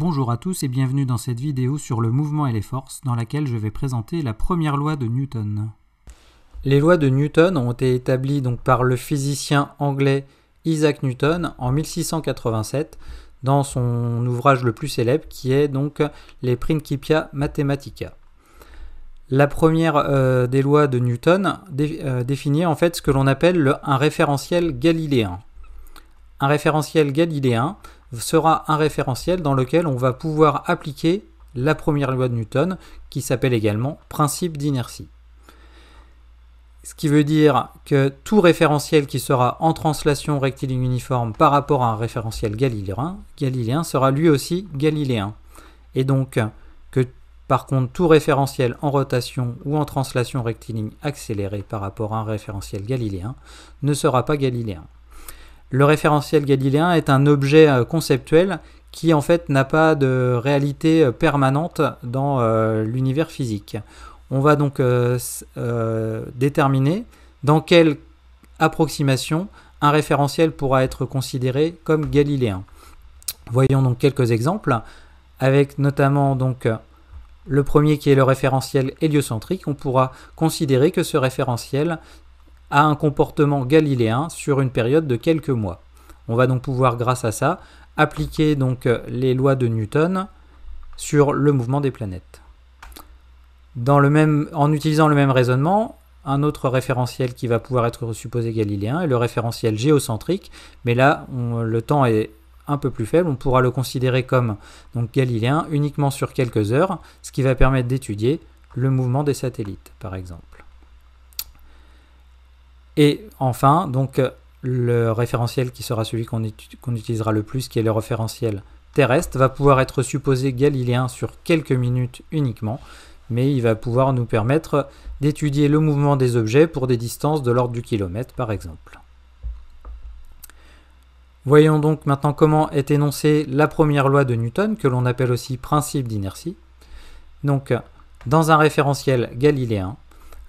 Bonjour à tous et bienvenue dans cette vidéo sur le mouvement et les forces dans laquelle je vais présenter la première loi de Newton. Les lois de Newton ont été établies donc par le physicien anglais Isaac Newton en 1687 dans son ouvrage le plus célèbre qui est donc les Principia Mathematica. La première euh, des lois de Newton euh, définit en fait ce que l'on appelle un référentiel galiléen. Un référentiel galiléen, sera un référentiel dans lequel on va pouvoir appliquer la première loi de Newton, qui s'appelle également principe d'inertie. Ce qui veut dire que tout référentiel qui sera en translation rectiligne uniforme par rapport à un référentiel galiléen, sera lui aussi galiléen. Et donc que par contre tout référentiel en rotation ou en translation rectiligne accélérée par rapport à un référentiel galiléen ne sera pas galiléen le référentiel galiléen est un objet euh, conceptuel qui en fait n'a pas de réalité euh, permanente dans euh, l'univers physique. On va donc déterminer dans quelle approximation un référentiel pourra être considéré comme galiléen. Voyons donc quelques exemples, avec notamment donc le premier qui est le référentiel héliocentrique, on pourra considérer que ce référentiel à un comportement galiléen sur une période de quelques mois. On va donc pouvoir, grâce à ça, appliquer donc euh, les lois de Newton sur le mouvement des planètes. Dans le même, en utilisant le même raisonnement, un autre référentiel qui va pouvoir être supposé galiléen est le référentiel géocentrique, mais là le temps est un peu plus faible, on pourra le considérer comme donc galiléen uniquement sur quelques heures, ce qui va permettre d'étudier le mouvement des satellites par exemple. Et enfin, donc euh, le référentiel qui sera celui qu'on utilisera le plus, qui est le référentiel terrestre, va pouvoir être supposé galiléen sur quelques minutes uniquement, mais il va pouvoir nous permettre d'étudier le mouvement des objets pour des distances de l'ordre du kilomètre par exemple. Voyons donc maintenant comment est énoncée la première loi de Newton, que l'on appelle aussi principe d'inertie. Donc, dans un référentiel galiléen,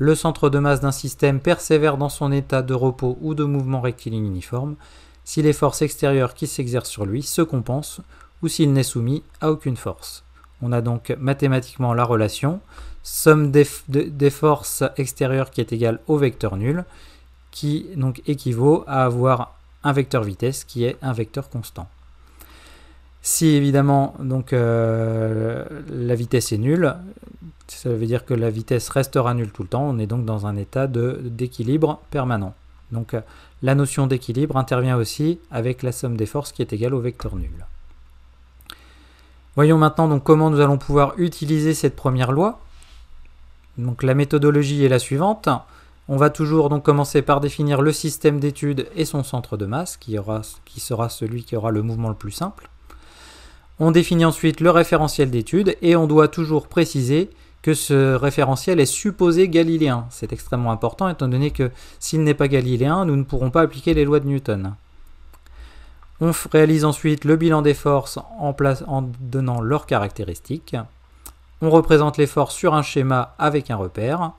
le centre de masse d'un système persévère dans son état de repos ou de mouvement rectiligne uniforme si les forces extérieures qui s'exercent sur lui se compensent ou s'il n'est soumis à aucune force. On a donc mathématiquement la relation somme des, forces extérieures qui est égale au vecteur nul, qui donc équivaut à avoir un vecteur vitesse qui est un vecteur constant. Si évidemment donc euh, la vitesse est nulle, ça veut dire que la vitesse restera nulle tout le temps. On est donc dans un état d'équilibre permanent. Donc euh, la notion d'équilibre intervient aussi avec la somme des forces qui est égale au vecteur nul. Voyons maintenant donc comment nous allons pouvoir utiliser cette première loi. Donc la méthodologie est la suivante. On va toujours donc commencer par définir le système d'étude et son centre de masse, qui, qui, sera celui qui aura le mouvement le plus simple. On définit ensuite le référentiel d'étude et on doit toujours préciser que ce référentiel est supposé galiléen. C'est extrêmement important étant donné que s'il n'est pas galiléen, nous ne pourrons pas appliquer les lois de Newton. On réalise ensuite le bilan des forces en, en donnant leurs caractéristiques. On représente les forces sur un schéma avec un repère.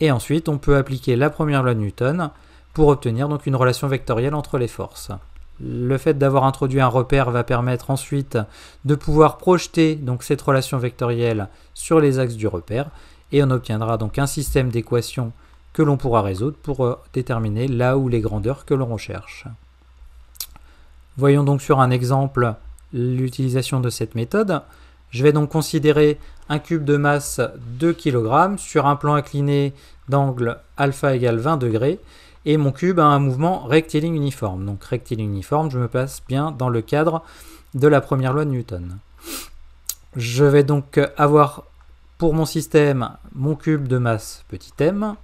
Et ensuite, on peut appliquer la première loi de Newton pour obtenir donc une relation vectorielle entre les forces. Le fait d'avoir introduit un repère va permettre ensuite de pouvoir projeter donc cette relation vectorielle sur les axes du repère et on obtiendra donc un système d'équations que l'on pourra résoudre pour euh, déterminer là où les grandeurs que l'on recherche. Voyons donc sur un exemple l'utilisation de cette méthode. Je vais donc considérer un cube de masse 2 kg sur un plan incliné d'angle alpha égale 20 degrés et mon cube a un mouvement rectiligne uniforme. Donc rectiligne uniforme, je me place bien dans le cadre de la première loi de Newton. Je vais donc avoir pour mon système mon cube de masse petit m.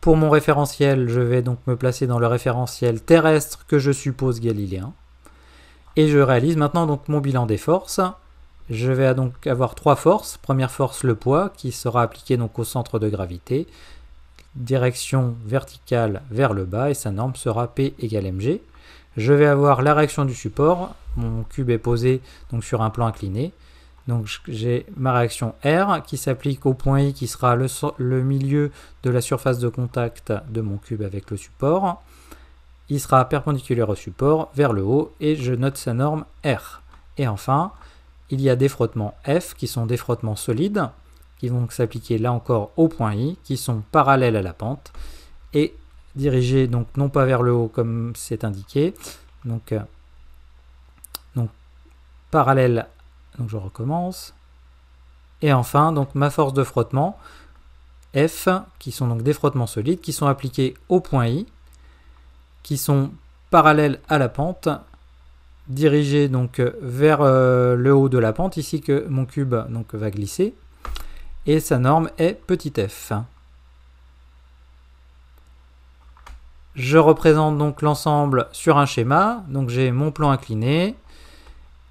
Pour mon référentiel, je vais donc me placer dans le référentiel terrestre que je suppose galiléen. Et je réalise maintenant donc mon bilan des forces. Je vais donc avoir trois forces. Première force, le poids, qui sera appliqué donc au centre de gravité direction verticale vers le bas et sa norme sera P égale mg. Je vais avoir la réaction du support, mon cube est posé donc sur un plan incliné. Donc j'ai ma réaction R qui s'applique au point I qui sera le, milieu de la surface de contact de mon cube avec le support. Il sera perpendiculaire au support vers le haut et je note sa norme R. Et enfin, il y a des frottements F qui sont des frottements solides qui vont s'appliquer là encore au point I, qui sont parallèles à la pente, et dirigés donc non pas vers le haut comme c'est indiqué, donc, euh, donc parallèle, donc je recommence, et enfin donc ma force de frottement, F, qui sont donc des frottements solides, qui sont appliqués au point I, qui sont parallèles à la pente, dirigés donc euh, vers euh, le haut de la pente, ici que mon cube donc, va glisser, et sa norme est petit f. Je représente donc l'ensemble sur un schéma, donc j'ai mon plan incliné,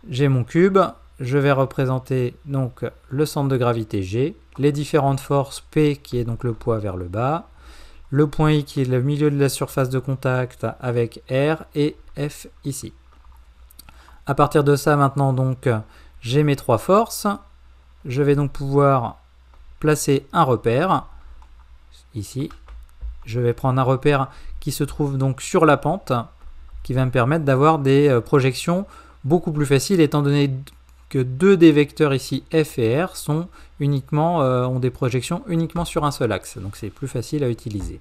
j'ai mon cube, je vais représenter donc le centre de gravité G, les différentes forces P qui est donc le poids vers le bas, le point I qui est le milieu de la surface de contact avec R et F ici. À partir de ça maintenant donc j'ai mes trois forces, je vais donc pouvoir placer un repère. Ici, je vais prendre un repère qui se trouve donc sur la pente, qui va me permettre d'avoir des euh, projections beaucoup plus faciles, étant donné que deux des vecteurs ici, F et R, sont uniquement, euh, ont des projections uniquement sur un seul axe. Donc c'est plus facile à utiliser.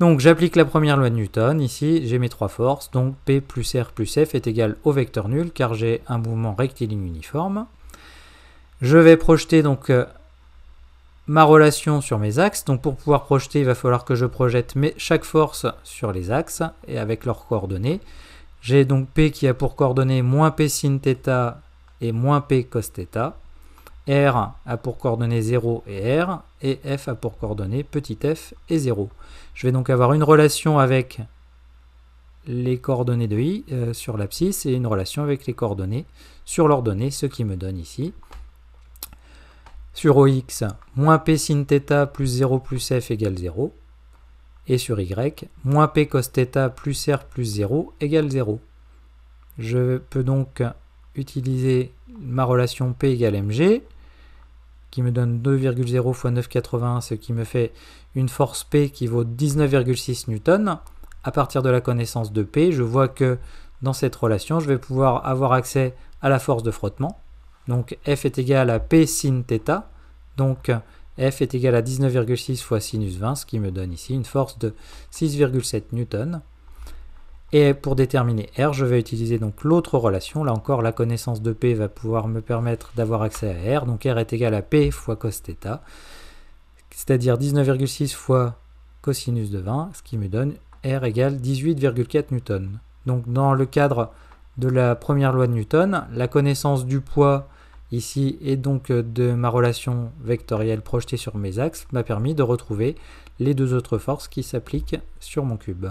Donc j'applique la première loi de Newton, ici j'ai mes trois forces, donc P plus R plus F est égal au vecteur nul car j'ai un mouvement rectiligne uniforme. Je vais projeter donc euh, ma relation sur mes axes. Donc pour pouvoir projeter, il va falloir que je projette mes, chaque force sur les axes et avec leurs coordonnées. J'ai donc P qui a pour coordonnées moins P sin et moins P cos R a pour coordonnées 0 et R, et F a pour coordonnées petit f et 0. Je vais donc avoir une relation avec les coordonnées de i euh, sur l'abscisse et une relation avec les coordonnées sur l'ordonnée, ce qui me donne ici sur OX, moins P sin plus 0 plus F égale 0. Et sur Y, moins P cos plus R plus 0 égale 0. Je peux donc utiliser ma relation P égale mg, qui me donne 2,0 fois 980, ce qui me fait une force P qui vaut 19,6 newtons. À partir de la connaissance de P, je vois que dans cette relation, je vais pouvoir avoir accès à la force de frottement, donc f est égal à p sin theta Donc f est égal à 19,6 fois sinus 20, ce qui me donne ici une force de 6,7 Newton. Et pour déterminer R, je vais utiliser donc l'autre relation. Là encore, la connaissance de P va pouvoir me permettre d'avoir accès à R. Donc R est égal à P fois cos theta c'est-à-dire 19,6 fois cosinus de 20, ce qui me donne R égale 18,4 newton. Donc dans le cadre de la première loi de Newton, la connaissance du poids ici et donc euh, de ma relation vectorielle projetée sur mes axes m'a permis de retrouver les deux autres forces qui s'appliquent sur mon cube.